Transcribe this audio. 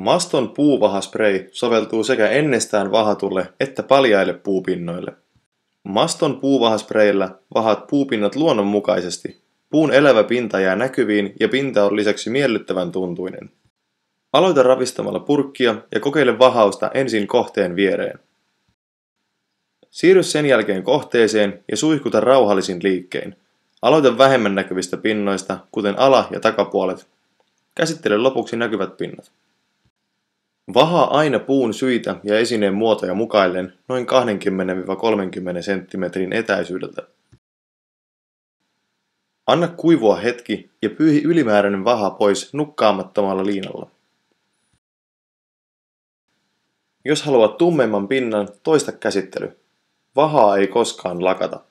Maston puuvahaspray soveltuu sekä ennestään vahatulle että paljaille puupinnoille. Maston puuvahaspreillä vahat puupinnat luonnonmukaisesti. Puun elävä pinta jää näkyviin ja pinta on lisäksi miellyttävän tuntuinen. Aloita ravistamalla purkkia ja kokeile vahausta ensin kohteen viereen. Siirry sen jälkeen kohteeseen ja suihkuta rauhallisin liikkein. Aloita vähemmän näkyvistä pinnoista, kuten ala- ja takapuolet. Käsittele lopuksi näkyvät pinnat. Vahaa aina puun syitä ja esineen muotoja mukaillen noin 20-30 senttimetrin etäisyydeltä. Anna kuivua hetki ja pyyhi ylimääräinen vaha pois nukkaamattomalla liinalla. Jos haluat tummemman pinnan, toista käsittely. Vahaa ei koskaan lakata.